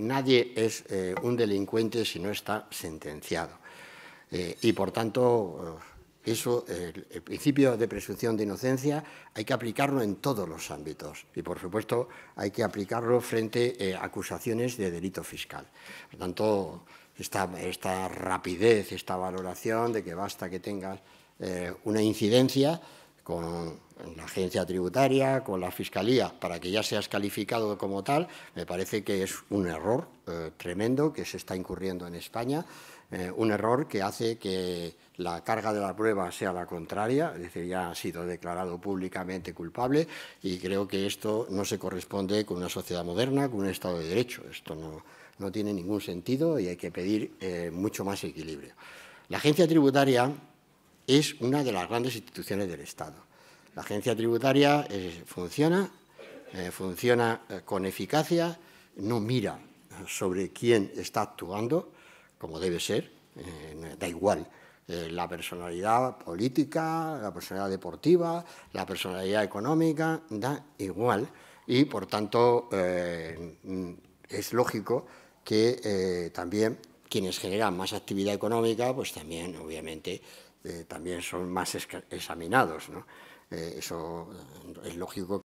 nadie es eh, un delincuente si no está sentenciado. Eh, y, por tanto, eh, eso, el, principio de presunción de inocencia hay que aplicarlo en todos los ámbitos y, por supuesto, hay que aplicarlo frente a acusaciones de delito fiscal. Por tanto, esta, rapidez, esta valoración de que basta que tengas una incidencia con la agencia tributaria, con la fiscalía, para que ya seas calificado como tal, me parece que es un error eh, tremendo que se está incurriendo en España, eh, un error que hace que la carga de la prueba sea la contraria, es decir, ya ha sido declarado públicamente culpable y creo que esto no se corresponde con una sociedad moderna, con un Estado de Derecho. Esto no, no tiene ningún sentido y hay que pedir eh, mucho más equilibrio. La agencia tributaria es una de las grandes instituciones del Estado. La agencia tributaria eh, funciona, eh, funciona eh, con eficacia, no mira sobre quién está actuando, como debe ser, da igual la personalidad política, la personalidad deportiva, la personalidad económica, da igual. Y, por tanto, es lógico que también quienes generan más actividad económica, pues también, obviamente, eh, también son más examinados. Eh, eso eh, es lógico